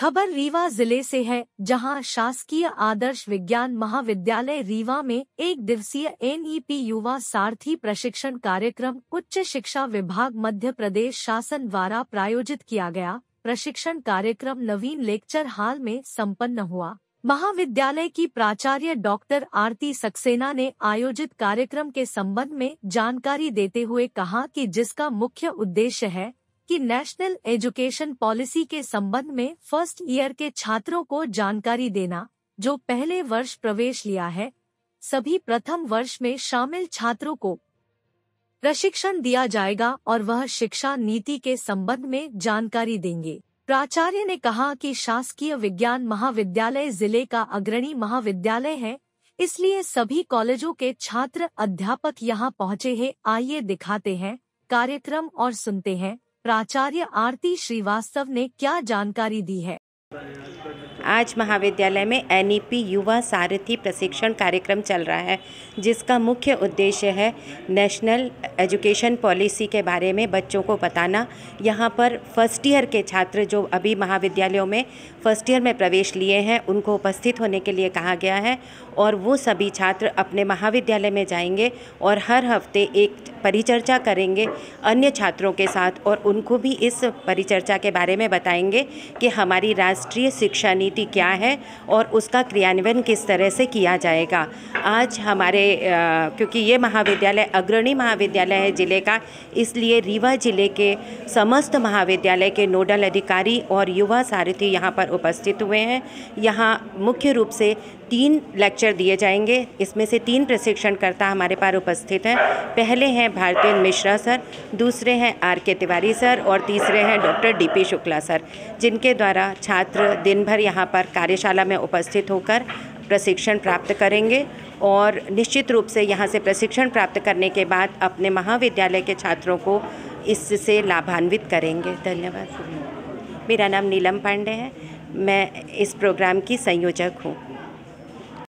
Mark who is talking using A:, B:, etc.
A: खबर रीवा जिले से है जहां शासकीय आदर्श विज्ञान महाविद्यालय रीवा में एक दिवसीय एनईपी युवा सारथी प्रशिक्षण कार्यक्रम उच्च शिक्षा विभाग मध्य प्रदेश शासन द्वारा प्रायोजित किया गया प्रशिक्षण कार्यक्रम नवीन लेक्चर हॉल में सम्पन्न हुआ महाविद्यालय की प्राचार्य डॉक्टर आरती सक्सेना ने आयोजित कार्यक्रम के संबंध में जानकारी देते हुए कहा कि जिसका मुख्य उद्देश्य है कि नेशनल एजुकेशन पॉलिसी के संबंध में फर्स्ट ईयर के छात्रों को जानकारी देना जो पहले वर्ष प्रवेश लिया है सभी प्रथम वर्ष में शामिल छात्रों को प्रशिक्षण दिया जाएगा और वह शिक्षा नीति के संबंध में जानकारी देंगे प्राचार्य ने कहा कि शासकीय विज्ञान महाविद्यालय जिले का अग्रणी महाविद्यालय है इसलिए सभी कॉलेजों के छात्र अध्यापक यहाँ पहुँचे हैं आइए दिखाते हैं कार्यक्रम और सुनते हैं प्राचार्य आरती
B: श्रीवास्तव ने क्या जानकारी दी है आज महाविद्यालय में एनईपी युवा सारथी प्रशिक्षण कार्यक्रम चल रहा है जिसका मुख्य उद्देश्य है नेशनल एजुकेशन पॉलिसी के बारे में बच्चों को बताना यहाँ पर फर्स्ट ईयर के छात्र जो अभी महाविद्यालयों में फर्स्ट ईयर में प्रवेश लिए हैं उनको उपस्थित होने के लिए कहा गया है और वो सभी छात्र अपने महाविद्यालय में जाएंगे और हर हफ्ते एक परिचर्चा करेंगे अन्य छात्रों के साथ और उनको भी इस परिचर्चा के बारे में बताएंगे कि हमारी राज राष्ट्रीय शिक्षा नीति क्या है और उसका क्रियान्वयन किस तरह से किया जाएगा आज हमारे क्योंकि ये महाविद्यालय अग्रणी महाविद्यालय है ज़िले का इसलिए रीवा ज़िले के समस्त महाविद्यालय के नोडल अधिकारी और युवा सारथी यहाँ पर उपस्थित हुए हैं यहाँ मुख्य रूप से तीन लेक्चर दिए जाएंगे इसमें से तीन प्रशिक्षणकर्ता हमारे पास उपस्थित हैं पहले हैं भारती मिश्रा सर दूसरे हैं आर के तिवारी सर और तीसरे हैं डॉक्टर डीपी शुक्ला सर जिनके द्वारा छात्र दिन भर यहाँ पर कार्यशाला में उपस्थित होकर प्रशिक्षण प्राप्त करेंगे और निश्चित रूप से यहाँ से प्रशिक्षण प्राप्त करने के बाद अपने महाविद्यालय के छात्रों को इससे लाभान्वित करेंगे धन्यवाद मेरा नाम नीलम पांडे है मैं इस प्रोग्राम की संयोजक हूँ